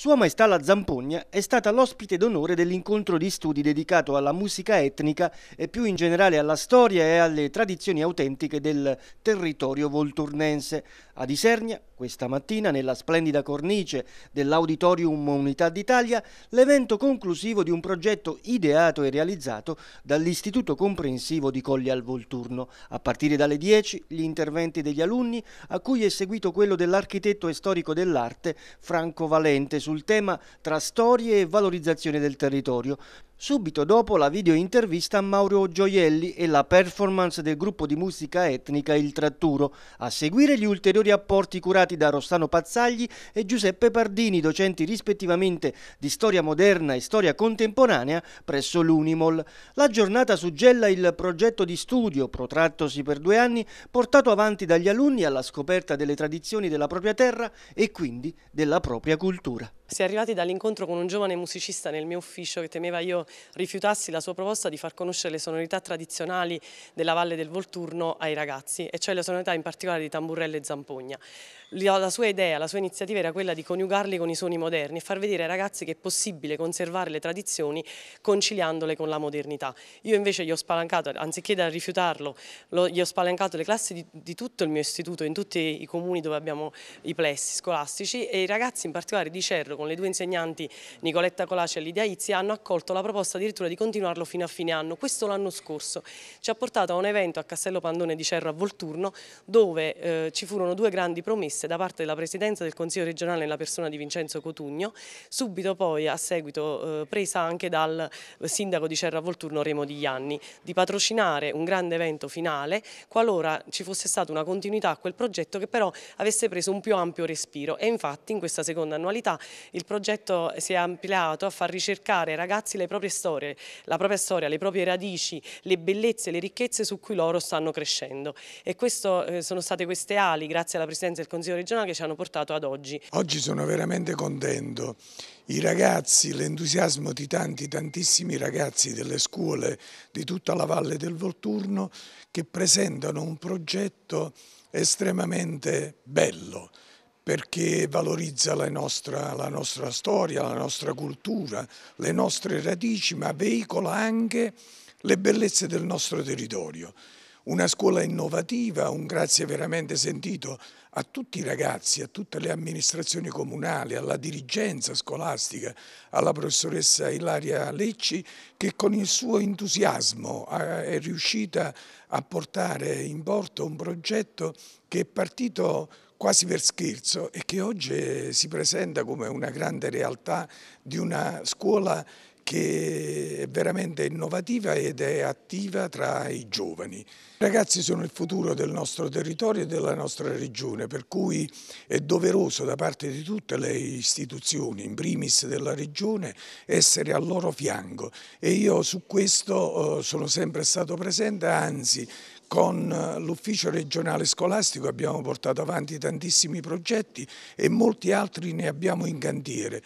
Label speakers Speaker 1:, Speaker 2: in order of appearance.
Speaker 1: Sua Maestà la Zampogna è stata l'ospite d'onore dell'incontro di studi dedicato alla musica etnica e più in generale alla storia e alle tradizioni autentiche del territorio volturnense. A Disernia, questa mattina, nella splendida cornice dell'Auditorium Unità d'Italia, l'evento conclusivo di un progetto ideato e realizzato dall'Istituto Comprensivo di Colli al Volturno. A partire dalle 10 gli interventi degli alunni, a cui è seguito quello dell'architetto e storico dell'arte Franco Valente sul tema tra storie e valorizzazione del territorio. Subito dopo la videointervista a Mauro Gioielli e la performance del gruppo di musica etnica Il Tratturo. A seguire gli ulteriori di apporti curati da Rossano Pazzagli e Giuseppe Pardini, docenti rispettivamente di storia moderna e storia contemporanea presso l'Unimol. La giornata suggella il progetto di studio, protrattosi per due anni, portato avanti dagli alunni alla scoperta delle tradizioni della propria terra e quindi della propria cultura.
Speaker 2: Si è arrivati dall'incontro con un giovane musicista nel mio ufficio che temeva io rifiutassi la sua proposta di far conoscere le sonorità tradizionali della Valle del Volturno ai ragazzi, e cioè le sonorità in particolare di tamburello e zampogna. La sua idea, la sua iniziativa era quella di coniugarli con i suoni moderni e far vedere ai ragazzi che è possibile conservare le tradizioni conciliandole con la modernità. Io invece gli ho spalancato, anziché da rifiutarlo, gli ho spalancato le classi di, di tutto il mio istituto, in tutti i comuni dove abbiamo i plessi scolastici e i ragazzi in particolare di Cerro con le due insegnanti Nicoletta Colace e Lidia Izzi hanno accolto la proposta addirittura di continuarlo fino a fine anno, questo l'anno scorso. Ci ha portato a un evento a Castello Pandone di Cerro a Volturno dove eh, ci furono due grandi promesse da parte della Presidenza del Consiglio regionale nella persona di Vincenzo Cotugno, subito poi a seguito eh, presa anche dal sindaco di Cerro a Volturno Remo Di Ianni, di patrocinare un grande evento finale qualora ci fosse stata una continuità a quel progetto che però avesse preso un più ampio respiro e infatti in questa seconda annualità il progetto si è ampliato a far ricercare ai ragazzi le proprie storie, la propria storia, le proprie radici, le bellezze, le ricchezze su cui loro stanno crescendo. E questo, eh, sono state queste ali, grazie alla Presidenza del Consiglio regionale, che ci hanno portato ad oggi.
Speaker 3: Oggi sono veramente contento. I ragazzi, l'entusiasmo di tanti, tantissimi ragazzi delle scuole di tutta la Valle del Volturno che presentano un progetto estremamente bello perché valorizza la nostra, la nostra storia, la nostra cultura, le nostre radici, ma veicola anche le bellezze del nostro territorio. Una scuola innovativa, un grazie veramente sentito a tutti i ragazzi, a tutte le amministrazioni comunali, alla dirigenza scolastica, alla professoressa Ilaria Lecci che con il suo entusiasmo eh, è riuscita a portare in porto un progetto che è partito quasi per scherzo e che oggi eh, si presenta come una grande realtà di una scuola che è veramente innovativa ed è attiva tra i giovani. I ragazzi sono il futuro del nostro territorio e della nostra regione, per cui è doveroso da parte di tutte le istituzioni, in primis della regione, essere al loro fianco e io su questo eh, sono sempre stato presente, anzi con eh, l'ufficio regionale scolastico abbiamo portato avanti tantissimi progetti e molti altri ne abbiamo in
Speaker 1: cantiere.